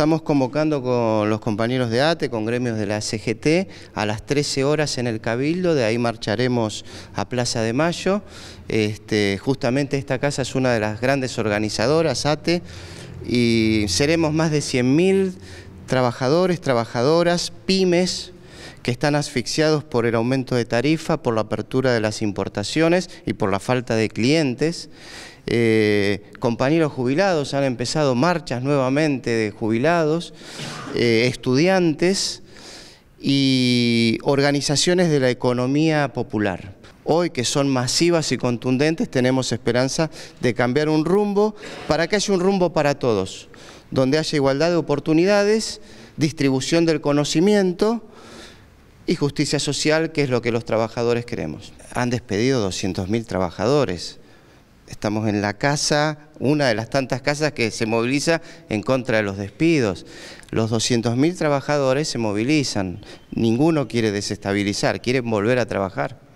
estamos convocando con los compañeros de ATE, con gremios de la CGT, a las 13 horas en el Cabildo, de ahí marcharemos a Plaza de Mayo. Este, justamente esta casa es una de las grandes organizadoras, ATE, y seremos más de 100.000 trabajadores, trabajadoras, pymes, que están asfixiados por el aumento de tarifa, por la apertura de las importaciones y por la falta de clientes. Eh, compañeros jubilados, han empezado marchas nuevamente de jubilados, eh, estudiantes y organizaciones de la economía popular. Hoy que son masivas y contundentes tenemos esperanza de cambiar un rumbo para que haya un rumbo para todos, donde haya igualdad de oportunidades, distribución del conocimiento y justicia social, que es lo que los trabajadores queremos. Han despedido 200.000 trabajadores estamos en la casa, una de las tantas casas que se moviliza en contra de los despidos. Los 200.000 trabajadores se movilizan, ninguno quiere desestabilizar, quieren volver a trabajar.